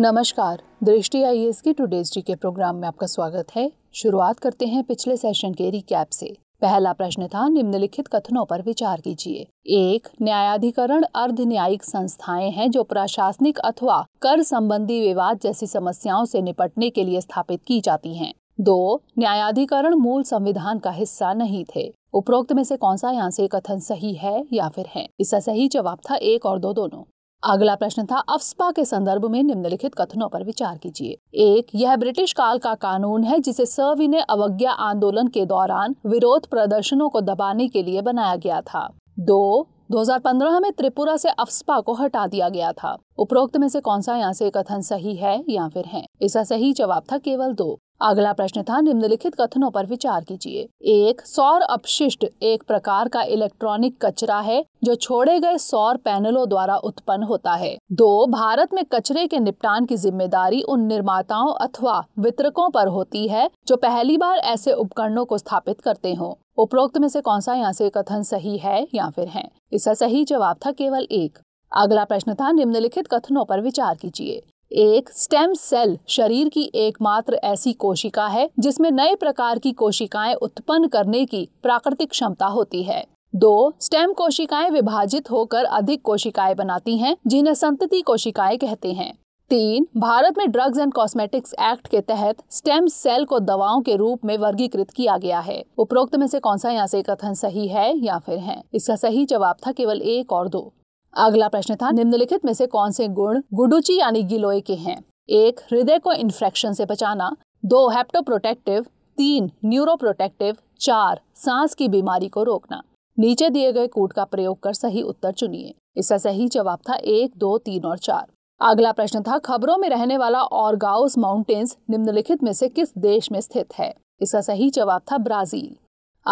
नमस्कार दृष्टि एस की टुडेज जी के प्रोग्राम में आपका स्वागत है शुरुआत करते हैं पिछले सेशन के रिकैप से पहला प्रश्न था निम्नलिखित कथनों पर विचार कीजिए एक न्यायाधिकरण अर्ध न्यायिक संस्थाएं हैं जो प्रशासनिक अथवा कर संबंधी विवाद जैसी समस्याओं से निपटने के लिए स्थापित की जाती हैं। दो न्यायाधिकरण मूल संविधान का हिस्सा नहीं थे उपरोक्त में से कौन सा यहाँ से कथन सही है या फिर है इसका सही जवाब था एक और दो दोनों अगला प्रश्न था अफ्सपा के संदर्भ में निम्नलिखित कथनों पर विचार कीजिए एक यह ब्रिटिश काल का कानून है जिसे सविनय अवज्ञा आंदोलन के दौरान विरोध प्रदर्शनों को दबाने के लिए बनाया गया था दो 2015 में त्रिपुरा से अफ्सपा को हटा दिया गया था उपरोक्त में से कौन सा यहाँ से कथन सही है या फिर है इसका सही जवाब था केवल दो अगला प्रश्न था निम्नलिखित कथनों पर विचार कीजिए एक सौर अपशिष्ट एक प्रकार का इलेक्ट्रॉनिक कचरा है जो छोड़े गए सौर पैनलों द्वारा उत्पन्न होता है दो भारत में कचरे के निपटान की जिम्मेदारी उन निर्माताओं अथवा वितरकों पर होती है जो पहली बार ऐसे उपकरणों को स्थापित करते हों उपरोक्त में से कौन सा यहाँ से कथन सही है या फिर है इसका सही जवाब था केवल एक अगला प्रश्न था निम्नलिखित कथनों पर विचार कीजिए एक स्टेम सेल शरीर की एकमात्र ऐसी कोशिका है जिसमें नए प्रकार की कोशिकाएं उत्पन्न करने की प्राकृतिक क्षमता होती है दो स्टेम कोशिकाएं विभाजित होकर अधिक कोशिकाएं बनाती हैं जिन्हें संतति कोशिकाएं कहते हैं तीन भारत में ड्रग्स एंड कॉस्मेटिक्स एक्ट के तहत स्टेम सेल को दवाओं के रूप में वर्गीकृत किया गया है उपरोक्त में से कौन सा यहाँ से कथन सही है या फिर है इसका सही जवाब था केवल एक और दो अगला प्रश्न था निम्नलिखित में से कौन से गुण गुडुची यानी गिलोय के हैं एक हृदय को इन्फेक्शन से बचाना दो हेप्टोप्रोटेक्टिव तीन न्यूरोप्रोटेक्टिव चार सांस की बीमारी को रोकना नीचे दिए गए कूट का प्रयोग कर सही उत्तर चुनिए इसका सही जवाब था एक दो तीन और चार अगला प्रश्न था खबरों में रहने वाला और माउंटेन्स निम्नलिखित में से किस देश में स्थित है इसका सही जवाब था ब्राजील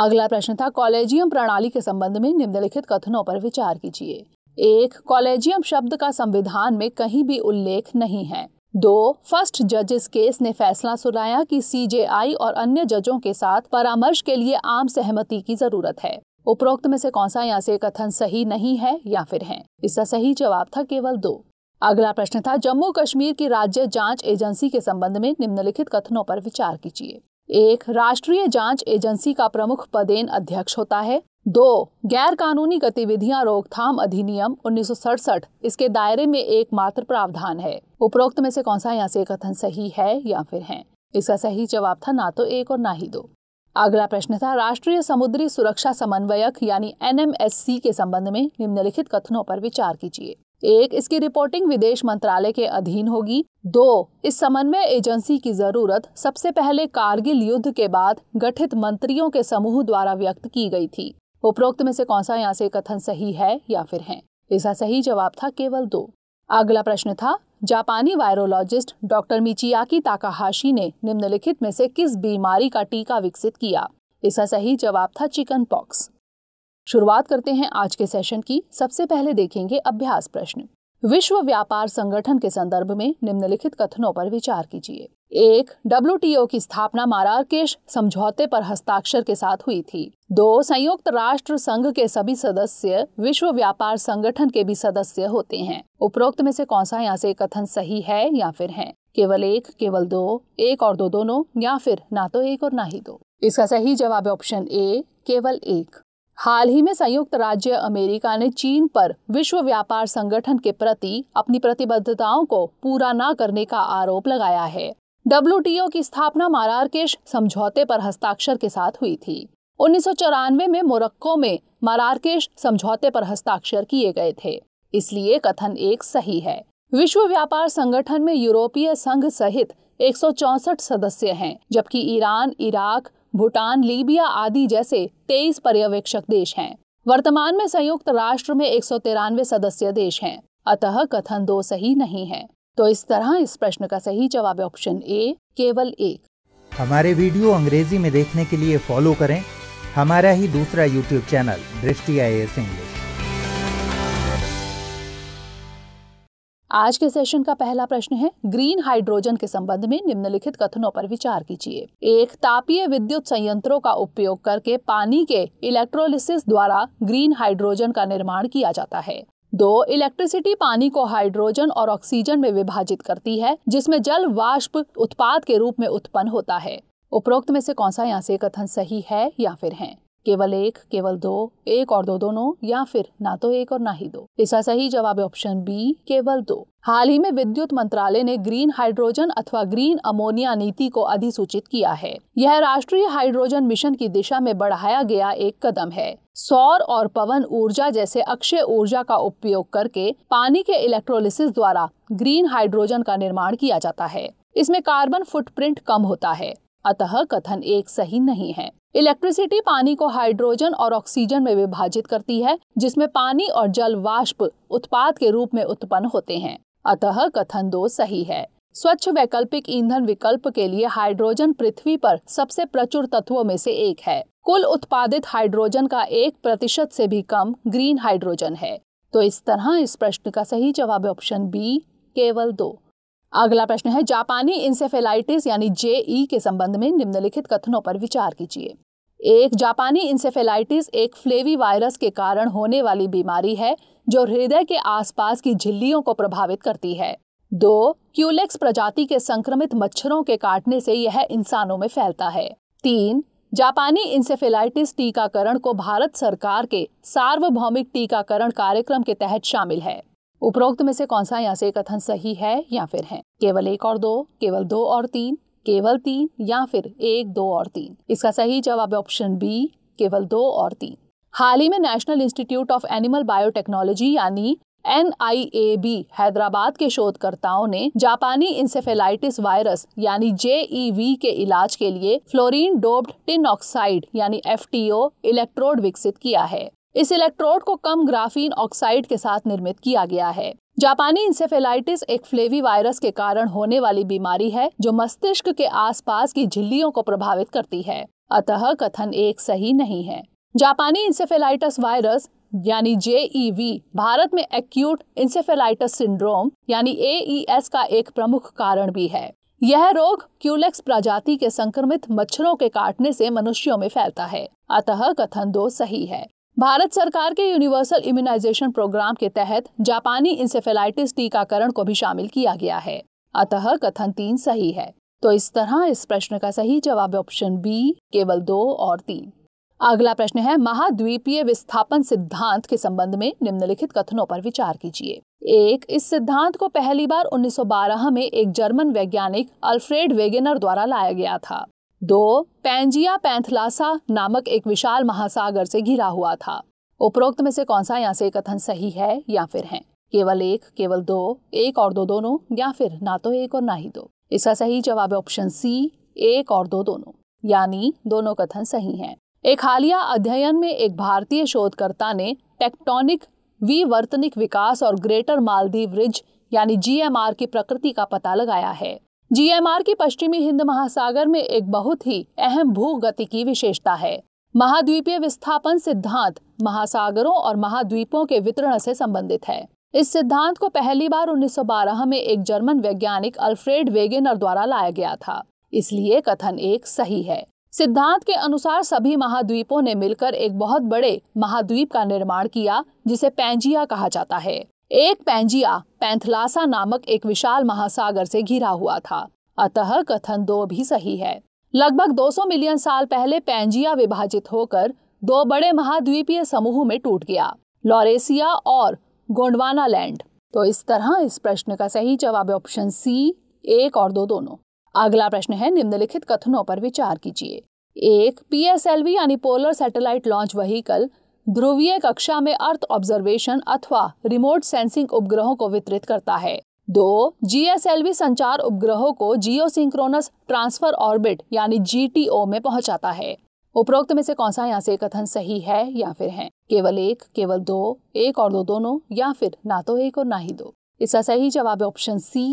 अगला प्रश्न था कॉलेजियम प्रणाली के संबंध में निम्नलिखित कथनों पर विचार कीजिए एक कॉलेजियम शब्द का संविधान में कहीं भी उल्लेख नहीं है दो फर्स्ट जजेस केस ने फैसला सुनाया कि सीजेआई और अन्य जजों के साथ परामर्श के लिए आम सहमति की जरूरत है उपरोक्त में से कौन सा यहाँ से कथन सही नहीं है या फिर है इसका सही जवाब था केवल दो अगला प्रश्न था जम्मू कश्मीर की राज्य जांच एजेंसी के संबंध में निम्नलिखित कथनों पर विचार कीजिए एक राष्ट्रीय जांच एजेंसी का प्रमुख पदेन अध्यक्ष होता है दो गैर कानूनी गतिविधियां रोकथाम अधिनियम उन्नीस इसके दायरे में एकमात्र प्रावधान है उपरोक्त में से कौन सा यहाँ से कथन सही है या फिर है इसका सही जवाब था ना तो एक और ना ही दो अगला प्रश्न था राष्ट्रीय समुद्री सुरक्षा समन्वयक यानी एन के संबंध में निम्नलिखित कथनों पर विचार कीजिए एक इसकी रिपोर्टिंग विदेश मंत्रालय के अधीन होगी दो इस समन्वय एजेंसी की जरूरत सबसे पहले कारगिल युद्ध के बाद गठित मंत्रियों के समूह द्वारा व्यक्त की गई थी उपरोक्त में से कौन सा यहाँ से कथन सही है या फिर है इसका सही जवाब था केवल दो अगला प्रश्न था जापानी वायरोलॉजिस्ट डॉक्टर मिचियाकी ताकाहाशी ने निम्नलिखित में से किस बीमारी का टीका विकसित किया इसका सही जवाब था चिकन पॉक्स शुरुआत करते हैं आज के सेशन की सबसे पहले देखेंगे अभ्यास प्रश्न विश्व व्यापार संगठन के संदर्भ में निम्नलिखित कथनों पर विचार कीजिए एक डब्ल्यू की स्थापना माराकेश समझौते पर हस्ताक्षर के साथ हुई थी दो संयुक्त राष्ट्र संघ के सभी सदस्य विश्व व्यापार संगठन के भी सदस्य होते हैं उपरोक्त में से कौन सा यहाँ से कथन सही है या फिर है केवल एक केवल दो एक और दो दोनों या फिर ना तो एक और ना ही दो इसका सही जवाब ऑप्शन ए केवल एक हाल ही में संयुक्त राज्य अमेरिका ने चीन पर विश्व व्यापार संगठन के प्रति अपनी प्रतिबद्धताओं को पूरा न करने का आरोप लगाया है डब्ल्यू की स्थापना मारारकेश समझौते पर हस्ताक्षर के साथ हुई थी उन्नीस में मोरक्को में मारारकेश समझौते पर हस्ताक्षर किए गए थे इसलिए कथन एक सही है विश्व व्यापार संगठन में यूरोपीय संघ सहित एक सदस्य हैं, जबकि ईरान इराक भूटान लीबिया आदि जैसे 23 पर्यवेक्षक देश हैं वर्तमान में संयुक्त राष्ट्र में एक सदस्य देश हैं अतः कथन दो सही नहीं है तो इस तरह इस प्रश्न का सही जवाब ऑप्शन ए केवल एक हमारे वीडियो अंग्रेजी में देखने के लिए फॉलो करें हमारा ही दूसरा यूट्यूब चैनल दृष्टि आई इंग्लिश आज के सेशन का पहला प्रश्न है ग्रीन हाइड्रोजन के संबंध में निम्नलिखित कथनों पर विचार कीजिए एक तापीय विद्युत संयंत्रों का उपयोग करके पानी के इलेक्ट्रोलिसिस द्वारा ग्रीन हाइड्रोजन का निर्माण किया जाता है दो इलेक्ट्रिसिटी पानी को हाइड्रोजन और ऑक्सीजन में विभाजित करती है जिसमें जल वाष्प उत्पाद के रूप में उत्पन्न होता है उपरोक्त में से कौन सा यहाँ से कथन सही है या फिर है केवल एक केवल दो एक और दो दोनों या फिर ना तो एक और ना ही दो इसका सही जवाब है ऑप्शन बी केवल दो हाल ही में विद्युत मंत्रालय ने ग्रीन हाइड्रोजन अथवा ग्रीन अमोनिया नीति को अधिसूचित किया है यह राष्ट्रीय हाइड्रोजन मिशन की दिशा में बढ़ाया गया एक कदम है सौर और पवन ऊर्जा जैसे अक्षय ऊर्जा का उपयोग करके पानी के इलेक्ट्रोलिसिस द्वारा ग्रीन हाइड्रोजन का निर्माण किया जाता है इसमें कार्बन फुटप्रिंट कम होता है अतः कथन एक सही नहीं है इलेक्ट्रिसिटी पानी को हाइड्रोजन और ऑक्सीजन में विभाजित करती है जिसमें पानी और जल वाष्प उत्पाद के रूप में उत्पन्न होते हैं अतः कथन दो सही है स्वच्छ वैकल्पिक ईंधन विकल्प के लिए हाइड्रोजन पृथ्वी पर सबसे प्रचुर तत्वों में से एक है कुल उत्पादित हाइड्रोजन का एक प्रतिशत से भी कम ग्रीन हाइड्रोजन है तो इस तरह इस प्रश्न का सही जवाब ऑप्शन बी केवल दो अगला प्रश्न है जापानी इंसेफेलाइटिस यानी जेई के संबंध में निम्नलिखित कथनों पर विचार कीजिए एक जापानी इंसेफेलाइटिस एक फ्लेवी वायरस के कारण होने वाली बीमारी है जो हृदय के आसपास की झिल्लियों को प्रभावित करती है दो क्यूलेक्स प्रजाति के संक्रमित मच्छरों के काटने से यह इंसानों में फैलता है तीन जापानी इंसेफेलाइटिस टीकाकरण को भारत सरकार के सार्वभौमिक टीकाकरण कार्यक्रम के तहत शामिल है उपरोक्त में से कौन सा यहाँ से कथन सही है या फिर है केवल एक और दो केवल दो और तीन केवल तीन या फिर एक दो और तीन इसका सही जवाब ऑप्शन बी केवल दो और तीन हाल ही में national institute of animal biotechnology यानी एन हैदराबाद के शोधकर्ताओं ने जापानी इंसेफेलाइटिस वायरस यानी जे e के इलाज के लिए फ्लोरीन डोब्ड टिन ऑक्साइड यानी एफ इलेक्ट्रोड विकसित किया है इस इलेक्ट्रोड को कम ग्राफीन ऑक्साइड के साथ निर्मित किया गया है जापानी इंसेफेलाइटिस एक फ्लेवी वायरस के कारण होने वाली बीमारी है जो मस्तिष्क के आसपास की झिल्लियों को प्रभावित करती है अतः कथन एक सही नहीं है जापानी इंसेफेलाइटिस वायरस यानी जेईवी e भारत में एक्यूट इंसेफेलाइटिस सिंड्रोम यानी एईएस e का एक प्रमुख कारण भी है यह रोग क्यूलेक्स प्रजाति के संक्रमित मच्छरों के काटने से मनुष्यों में फैलता है अतः कथन दो सही है भारत सरकार के यूनिवर्सल इम्यूनाइजेशन प्रोग्राम के तहत जापानी इंसेफेलाइटिस टीकाकरण को भी शामिल किया गया है अतः कथन तीन सही है तो इस तरह इस प्रश्न का सही जवाब ऑप्शन बी केवल दो और तीन अगला प्रश्न है महाद्वीपीय विस्थापन सिद्धांत के संबंध में निम्नलिखित कथनों पर विचार कीजिए एक इस सिद्धांत को पहली बार 1912 में एक जर्मन वैज्ञानिक अल्फ्रेड वेगेनर द्वारा लाया गया था दो पैंजिया पैंथलासा नामक एक विशाल महासागर से घिरा हुआ था उपरोक्त में से कौन सा यहाँ से कथन सही है या फिर है केवल एक केवल दो एक और दो दोनों या फिर ना तो एक और ना ही दो इसका सही जवाब है ऑप्शन सी एक और दो दोनों यानी दोनों कथन सही हैं एक हालिया अध्ययन में एक भारतीय शोधकर्ता ने टेक्टोनिक विवर्तनिक विकास और ग्रेटर मालदीव रिज यानी जीएमआर की प्रकृति का पता लगाया है जीएमआर की पश्चिमी हिंद महासागर में एक बहुत ही अहम भू गति की विशेषता है महाद्वीपीय विस्थापन सिद्धांत महासागरों और महाद्वीपों के वितरण से संबंधित है इस सिद्धांत को पहली बार 1912 में एक जर्मन वैज्ञानिक अल्फ्रेड वेगेनर द्वारा लाया गया था इसलिए कथन एक सही है सिद्धांत के अनुसार सभी महाद्वीपों ने मिलकर एक बहुत बड़े महाद्वीप का निर्माण किया जिसे पैंजिया कहा जाता है एक पैंजिया पैंथलासा नामक एक विशाल महासागर से घिरा हुआ था अतः कथन दो भी सही है लगभग 200 मिलियन साल पहले पैंजिया विभाजित होकर दो बड़े महाद्वीपीय समूह में टूट गया लॉरेसिया और गोंडवाना लैंड तो इस तरह इस प्रश्न का सही जवाब ऑप्शन सी एक और दो दोनों अगला प्रश्न है निम्नलिखित कथनों पर विचार कीजिए एक पीएसएलवी यानी पोलर सैटेलाइट लॉन्च वहीकल ध्रुवीय कक्षा में अर्थ ऑब्जर्वेशन अथवा रिमोट सेंसिंग उपग्रहों को वितरित करता है दो जीएसएलवी संचार उपग्रहों को जियो सिंक्रोनस ट्रांसफर ऑर्बिट यानी जीटीओ में पहुंचाता है उपरोक्त में से कौन सा यहाँ से कथन सही है या फिर है केवल एक केवल दो एक और दो दोनों या फिर ना तो एक और ना ही दो इसका सही जवाब ऑप्शन सी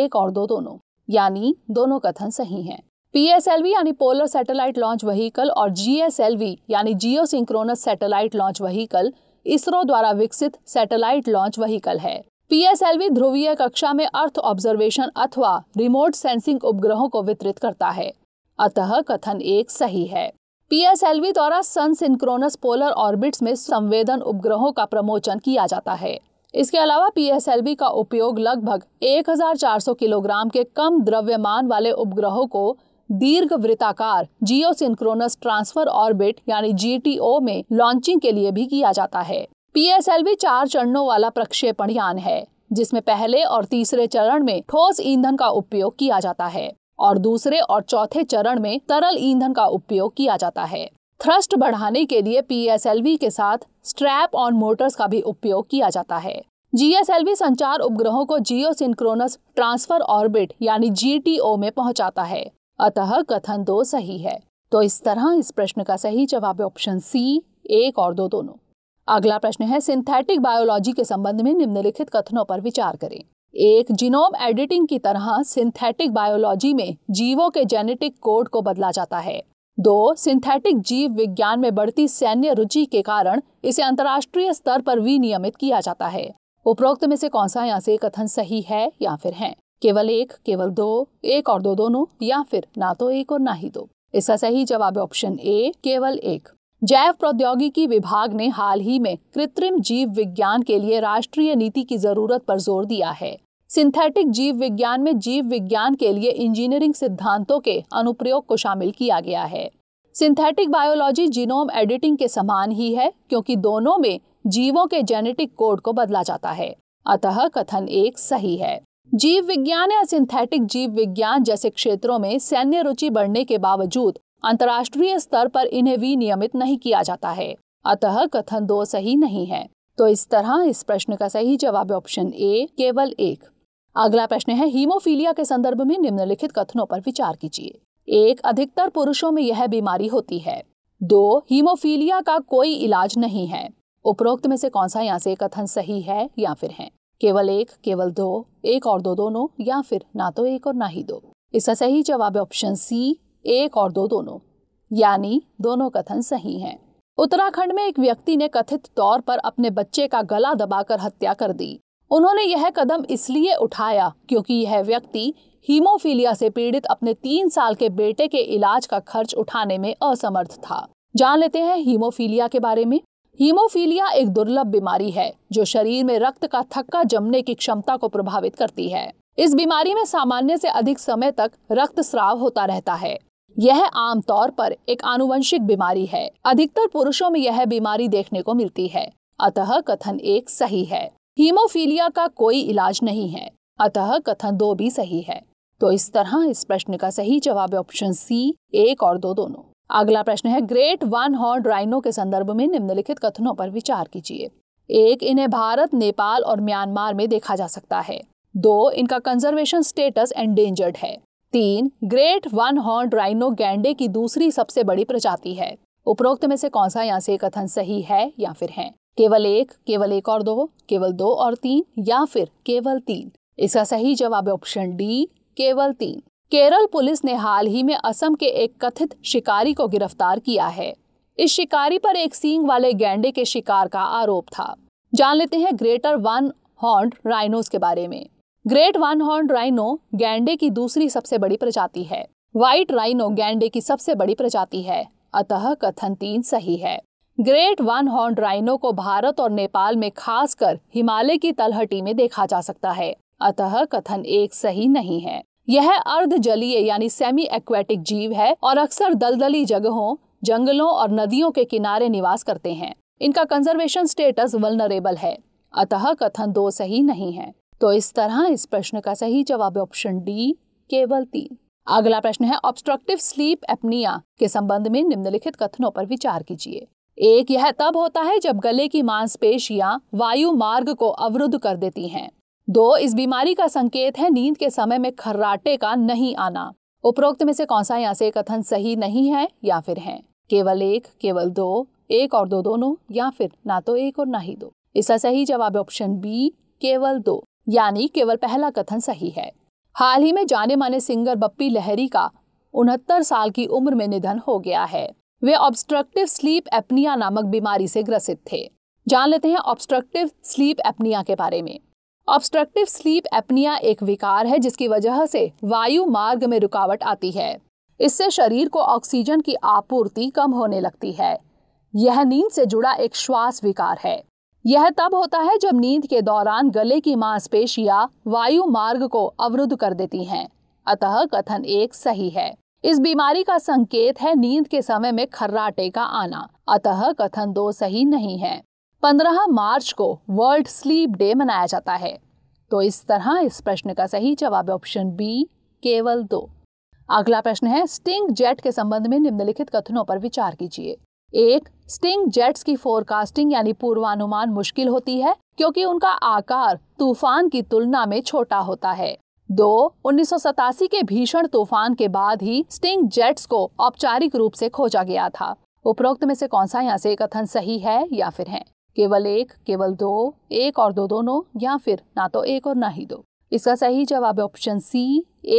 एक और दो दोनों यानी दोनों कथन सही हैं पीएसएलवी यानी पोलर सैटेलाइट लॉन्च वहीकल और जीएसएलवी यानी geosynchronous satellite launch vehicle ISRO द्वारा विकसित सैटेलाइट लॉन्च वहीकल है पीएसएलवी ध्रुवीय कक्षा में अर्थ ऑब्जर्वेशन अथवा रिमोट सेंसिंग उपग्रहों को वितरित करता है अतः कथन एक सही है पीएसएलवी द्वारा सन सिंक्रोनस पोलर ऑर्बिट्स में संवेदन उपग्रहों का प्रमोचन किया जाता है इसके अलावा पीएसएलवी का उपयोग लगभग 1400 किलोग्राम के कम द्रव्यमान वाले उपग्रहों को दीर्घ वृत्ताकार जियो सिंक्रोनस ट्रांसफर ऑर्बिट यानी जी में लॉन्चिंग के लिए भी किया जाता है पी एस चार चरणों वाला प्रक्षेपण यान है जिसमें पहले और तीसरे चरण में ठोस ईंधन का उपयोग किया जाता है और दूसरे और चौथे चरण में तरल ईंधन का उपयोग किया जाता है थ्रस्ट बढ़ाने के लिए पी के साथ स्ट्रैप ऑन मोटर्स का भी उपयोग किया जाता है जीएसएलवी संचार उपग्रहों को जियो सिंक्रोनस ट्रांसफर ऑर्बिट यानी जी में पहुंचाता है अतः कथन दो सही है तो इस तरह इस प्रश्न का सही जवाब ऑप्शन सी एक और दो दोनों अगला प्रश्न है सिंथेटिक बायोलॉजी के संबंध में निम्नलिखित कथनों पर विचार करें एक जीनोम एडिटिंग की तरह सिंथेटिक बायोलॉजी में जीवों के जेनेटिक कोड को बदला जाता है दो सिंथेटिक जीव विज्ञान में बढ़ती सैन्य रुचि के कारण इसे अंतर्राष्ट्रीय स्तर पर विनियमित किया जाता है उपरोक्त में से कौन सा यहाँ से कथन सही है या फिर है केवल एक केवल दो एक और दो दोनों या फिर ना तो एक और ना ही दो इसका सही जवाब है ऑप्शन ए केवल एक जैव प्रौद्योगिकी विभाग ने हाल ही में कृत्रिम जीव विज्ञान के लिए राष्ट्रीय नीति की जरूरत पर जोर दिया है सिंथेटिक जीव विज्ञान में जीव विज्ञान के लिए इंजीनियरिंग सिद्धांतों के अनुप्रयोग को शामिल किया गया है सिंथेटिक बायोलॉजी जीनोम एडिटिंग के समान ही है क्योंकि दोनों में जीवों के जेनेटिक कोड को बदला जाता है अतः कथन एक सही है जीव विज्ञान या सिंथेटिक जीव विज्ञान जैसे क्षेत्रों में सैन्य रुचि बढ़ने के बावजूद अंतर्राष्ट्रीय स्तर पर इन्हें विनियमित नहीं किया जाता है अतः कथन दो सही नहीं है तो इस तरह इस प्रश्न का सही जवाब ऑप्शन ए केवल एक अगला प्रश्न है हीमोफीलिया के संदर्भ में निम्नलिखित कथनों पर विचार कीजिए एक अधिकतर पुरुषों में यह बीमारी होती है दो हीमोफीलिया का कोई इलाज नहीं है उपरोक्त में से कौन सा यहाँ से कथन सही है या फिर है केवल एक केवल दो एक और दो दोनों या फिर ना तो एक और ना ही दो इसका सही जवाब है ऑप्शन सी एक और दो दोनों यानी दोनों कथन सही हैं उत्तराखंड में एक व्यक्ति ने कथित तौर पर अपने बच्चे का गला दबाकर हत्या कर दी उन्होंने यह कदम इसलिए उठाया क्योंकि यह व्यक्ति हीमोफीलिया से पीड़ित अपने तीन साल के बेटे के इलाज का खर्च उठाने में असमर्थ था जान लेते हैं हीमोफीलिया के बारे में हीमोफीलिया एक दुर्लभ बीमारी है जो शरीर में रक्त का थक्का जमने की क्षमता को प्रभावित करती है इस बीमारी में सामान्य से अधिक समय तक रक्त स्राव होता रहता है यह आमतौर पर एक आनुवंशिक बीमारी है अधिकतर पुरुषों में यह बीमारी देखने को मिलती है अतः कथन एक सही है हीमोफीलिया का कोई इलाज नहीं है अतः कथन दो भी सही है तो इस तरह इस प्रश्न का सही जवाब ऑप्शन सी एक और दो दोनों अगला प्रश्न है ग्रेट वन हॉर्न राइनो के संदर्भ में निम्नलिखित कथनों पर विचार कीजिए एक इन्हें भारत नेपाल और म्यांमार में देखा जा सकता है दो इनका कंजर्वेशन स्टेटस एंडेंजर्ड है तीन ग्रेट वन हॉर्न राइनो गैंडे की दूसरी सबसे बड़ी प्रजाति है उपरोक्त में से कौन सा यहाँ से कथन सही है या फिर है केवल एक केवल एक और दो केवल दो और तीन या फिर केवल तीन इसका सही जवाब ऑप्शन डी केवल तीन केरल पुलिस ने हाल ही में असम के एक कथित शिकारी को गिरफ्तार किया है इस शिकारी पर एक सींग वाले गैंडे के शिकार का आरोप था जान लेते हैं ग्रेटर वन हॉर्न राइनोस के बारे में ग्रेट वन हॉर्न राइनो गैंडे की दूसरी सबसे बड़ी प्रजाति है व्हाइट राइनो गैंडे की सबसे बड़ी प्रजाति है अतः कथन तीन सही है ग्रेट वन हॉर्न राइनो को भारत और नेपाल में खासकर हिमालय की तलहटी में देखा जा सकता है अतः कथन एक सही नहीं है यह अर्ध जलीय यानी सेमी एक्वेटिक जीव है और अक्सर दलदली जगहों जंगलों और नदियों के किनारे निवास करते हैं इनका कंजर्वेशन स्टेटस वलनरेबल है अतः कथन दो सही नहीं है तो इस तरह इस प्रश्न का सही जवाब ऑप्शन डी केवल तीन अगला प्रश्न है ऑब्स्ट्रक्टिव स्लीप एपनिया के संबंध में निम्नलिखित कथनों पर विचार कीजिए एक यह तब होता है जब गले की मांसपेशियां वायु मार्ग को अवरुद्ध कर देती हैं दो इस बीमारी का संकेत है नींद के समय में खर्राटे का नहीं आना उपरोक्त में से कौन सा यहाँ से कथन सही नहीं है या फिर है केवल एक केवल दो एक और दो दोनों या फिर ना तो एक और ना ही दो इसका सही जवाब ऑप्शन बी केवल दो यानी केवल पहला कथन सही है हाल ही में जाने माने सिंगर बप्पी लहरी का उनहत्तर साल की उम्र में निधन हो गया है वे ऑब्स्ट्रक्टिव स्लीप एपनिया नामक बीमारी से ग्रसित थे जान लेते हैं ऑब्स्ट्रक्टिव स्लीप एपनिया के बारे में ऑब्स्ट्रक्टिव स्लीप एपनिया एक विकार है जिसकी वजह से वायु मार्ग में रुकावट आती है इससे शरीर को ऑक्सीजन की आपूर्ति कम होने लगती है यह नींद से जुड़ा एक श्वास विकार है यह तब होता है जब नींद के दौरान गले की मांसपेशियां वायु मार्ग को अवरुद्ध कर देती हैं अतः कथन एक सही है इस बीमारी का संकेत है नींद के समय में खर्राटे का आना अतः कथन दो सही नहीं है पंद्रह मार्च को वर्ल्ड स्लीप डे मनाया जाता है तो इस तरह इस प्रश्न का सही जवाब ऑप्शन बी केवल दो अगला प्रश्न है स्टिंग जेट के संबंध में निम्नलिखित कथनों पर विचार कीजिए एक स्टिंग जेट्स की फोरकास्टिंग यानी पूर्वानुमान मुश्किल होती है क्योंकि उनका आकार तूफान की तुलना में छोटा होता है दो उन्नीस के भीषण तूफान के बाद ही स्टिंग जेट्स को औपचारिक रूप से खोजा गया था उपरोक्त में से कौन सा यहाँ से कथन सही है या फिर है केवल एक केवल दो एक और दो दोनों या फिर ना तो एक और ना ही दो इसका सही जवाब है ऑप्शन सी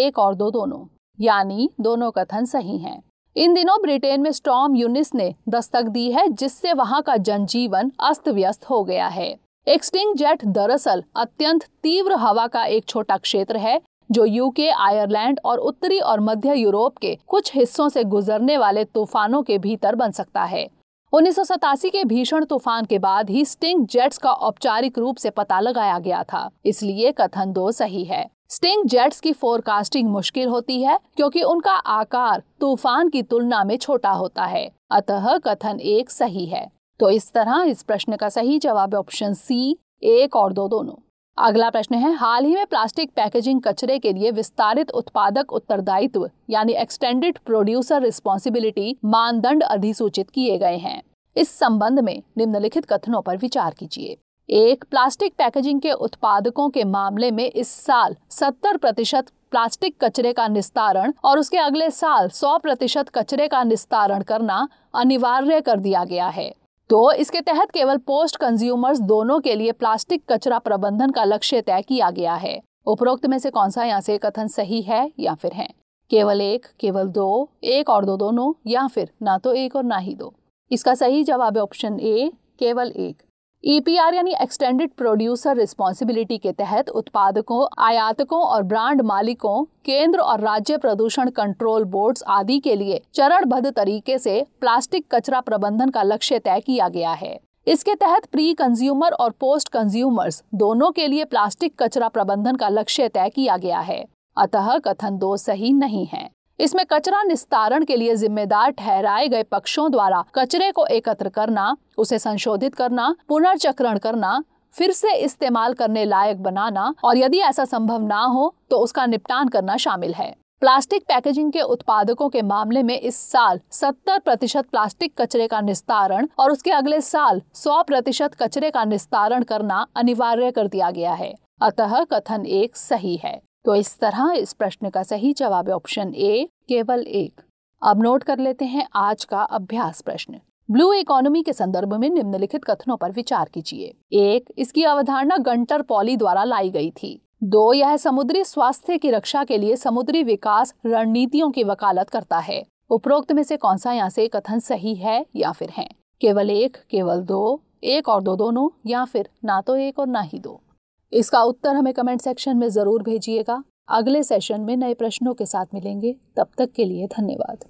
एक और दो दोनों यानी दोनों कथन सही हैं इन दिनों ब्रिटेन में स्टॉम यूनिस ने दस्तक दी है जिससे वहां का जनजीवन अस्त व्यस्त हो गया है एक्सटिंग जेट दरअसल अत्यंत तीव्र हवा का एक छोटा क्षेत्र है जो यूके आयरलैंड और उत्तरी और मध्य यूरोप के कुछ हिस्सों से गुजरने वाले तूफानों के भीतर बन सकता है उन्नीस के भीषण तूफान के बाद ही स्टिंग जेट्स का औपचारिक रूप से पता लगाया गया था इसलिए कथन दो सही है स्टिंग जेट्स की फोरकास्टिंग मुश्किल होती है क्योंकि उनका आकार तूफान की तुलना में छोटा होता है अतः कथन एक सही है तो इस तरह इस प्रश्न का सही जवाब ऑप्शन सी एक और दो दोनों अगला प्रश्न है हाल ही में प्लास्टिक पैकेजिंग कचरे के लिए विस्तारित उत्पादक उत्तरदायित्व यानी एक्सटेंडेड प्रोड्यूसर रिस्पॉन्सिबिलिटी मानदंड अधिसूचित किए गए हैं इस संबंध में निम्नलिखित कथनों पर विचार कीजिए एक प्लास्टिक पैकेजिंग के उत्पादकों के मामले में इस साल 70 प्रतिशत प्लास्टिक कचरे का निस्तारण और उसके अगले साल 100 प्रतिशत कचरे का निस्तारण करना अनिवार्य कर दिया गया है तो इसके तहत केवल पोस्ट कंज्यूमर्स दोनों के लिए प्लास्टिक कचरा प्रबंधन का लक्ष्य तय किया गया है उपरोक्त में से कौन सा यहाँ से कथन सही है या फिर है केवल एक केवल दो एक और दो दोनों या फिर ना तो एक और ना ही दो इसका सही जवाब है ऑप्शन ए केवल एक ईपीआर e यानी एक्सटेंडेड प्रोड्यूसर रिस्पॉन्सिबिलिटी के तहत उत्पादकों आयातकों और ब्रांड मालिकों केंद्र और राज्य प्रदूषण कंट्रोल बोर्ड्स आदि के लिए चरणबद्ध तरीके से प्लास्टिक कचरा प्रबंधन का लक्ष्य तय किया गया है इसके तहत प्री कंज्यूमर और पोस्ट कंज्यूमर्स दोनों के लिए प्लास्टिक कचरा प्रबंधन का लक्ष्य तय किया गया है अतः कथन दो सही नहीं है इसमें कचरा निस्तारण के लिए जिम्मेदार ठहराए गए पक्षों द्वारा कचरे को एकत्र करना उसे संशोधित करना पुनर्चक्रण करना फिर से इस्तेमाल करने लायक बनाना और यदि ऐसा संभव ना हो तो उसका निपटान करना शामिल है प्लास्टिक पैकेजिंग के उत्पादकों के मामले में इस साल 70 प्रतिशत प्लास्टिक कचरे का निस्तारण और उसके अगले साल 100 प्रतिशत कचरे का निस्तारण करना अनिवार्य कर दिया गया है अतः कथन एक सही है तो इस तरह इस प्रश्न का सही जवाब ऑप्शन ए केवल एक अब नोट कर लेते हैं आज का अभ्यास प्रश्न ब्लू इकोनॉमी के संदर्भ में निम्नलिखित कथनों पर विचार कीजिए एक इसकी अवधारणा गंटर पॉली द्वारा लाई गई थी दो यह समुद्री स्वास्थ्य की रक्षा के लिए समुद्री विकास रणनीतियों की वकालत करता है उपरोक्त में से कौन सा यहाँ से कथन सही है या फिर है केवल एक केवल दो एक और दो दोनों या फिर ना तो एक और ना ही दो इसका उत्तर हमें कमेंट सेक्शन में ज़रूर भेजिएगा अगले सेशन में नए प्रश्नों के साथ मिलेंगे तब तक के लिए धन्यवाद